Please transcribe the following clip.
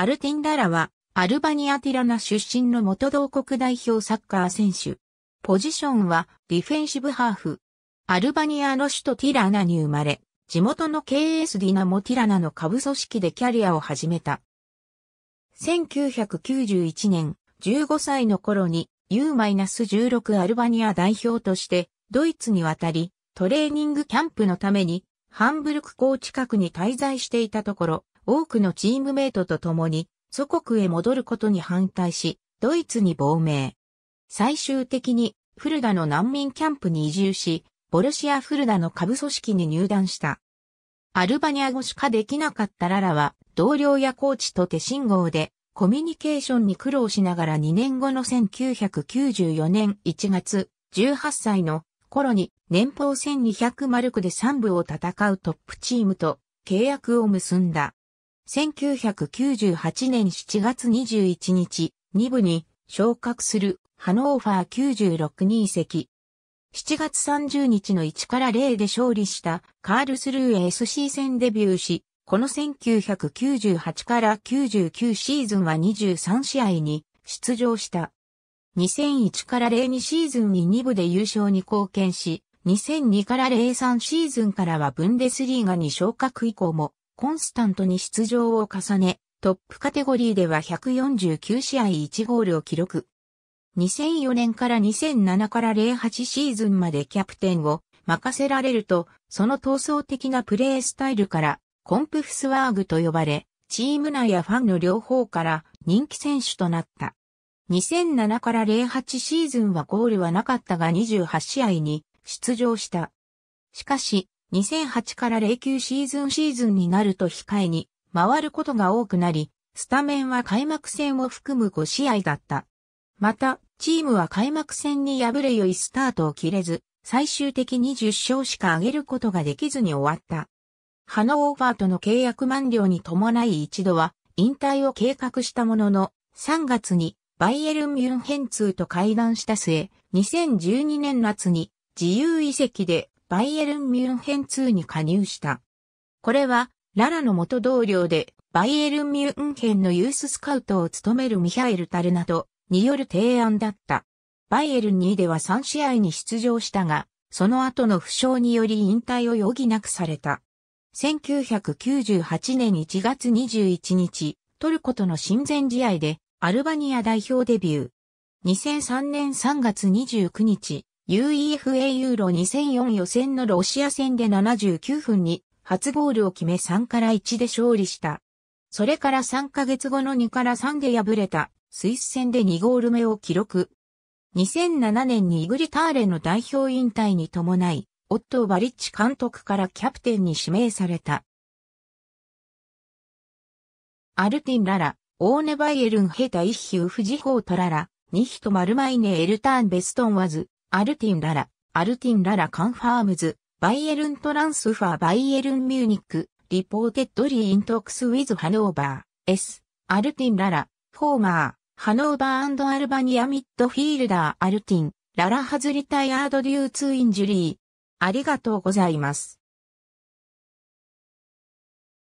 アルティンダラは、アルバニアティラナ出身の元同国代表サッカー選手。ポジションはディフェンシブハーフ。アルバニアの首都ティラナに生まれ、地元の KS ディナモティラナの下部組織でキャリアを始めた。1991年、15歳の頃に U-16 アルバニア代表としてドイツに渡り、トレーニングキャンプのためにハンブルク港近くに滞在していたところ、多くのチームメイトと共に祖国へ戻ることに反対し、ドイツに亡命。最終的にフルダの難民キャンプに移住し、ボルシア・フルダの下部組織に入団した。アルバニア語しかできなかったララは、同僚やコーチと手信号で、コミュニケーションに苦労しながら2年後の1994年1月、18歳の頃に年俸1200マルクで3部を戦うトップチームと契約を結んだ。1998年7月21日、2部に昇格するハノーファー96人籍。7月30日の1から0で勝利したカールスルー SC 戦デビューし、この1998から99シーズンは23試合に出場した。2001から02シーズンに2部で優勝に貢献し、2002から03シーズンからはブンデスリーガに昇格以降もコンスタントに出場を重ね、トップカテゴリーでは149試合1ゴールを記録。2004年から2007から08シーズンまでキャプテンを任せられると、その闘争的なプレースタイルから、コンプフスワーグと呼ばれ、チーム内やファンの両方から人気選手となった。2007から08シーズンはゴールはなかったが28試合に出場した。しかし、2008から09シーズンシーズンになると控えに回ることが多くなり、スタメンは開幕戦を含む5試合だった。また、チームは開幕戦に敗れ良いスタートを切れず、最終的に10勝しか上げることができずに終わった。ハノーファーとの契約満了に伴い一度は引退を計画したものの、3月にバイエルン・ミュンヘン2と会談した末、2012年夏に自由移籍でバイエルン・ミュンヘン2に加入した。これは、ララの元同僚で、バイエルン・ミュンヘンのユーススカウトを務めるミハエル・タルなどによる提案だった。バイエルン2では3試合に出場したが、その後の負傷により引退を余儀なくされた。1998年1月21日、トルコとの親善試合でアルバニア代表デビュー。2003年3月29日、UEFA ユーロ2004予選のロシア戦で79分に初ゴールを決め3から1で勝利した。それから3ヶ月後の2から3で敗れたスイス戦で2ゴール目を記録。2007年にイグリターレの代表引退に伴い、オットー・バリッチ監督からキャプテンに指名された。アルティン・ララ、オーネ・バイエルン・ヘタ・イッヒュ・フジホート・ララ、ニヒト・マルマイネ・エルターン・ベストン・ワズ、アルティン・ララ、アルティン・ララ・カンファームズ、バイエルン・トランスファー・バイエルン・ミューニック、リポーテッドリー・イントックス・ウィズ・ハノーバー、S、アルティン・ララ、フォーマー、ハノーバーアルバニア・ミッドフィールダー・アルティン、ララ・ハズ・リタイアード・デューツ・インジュリー。ありがとうございます。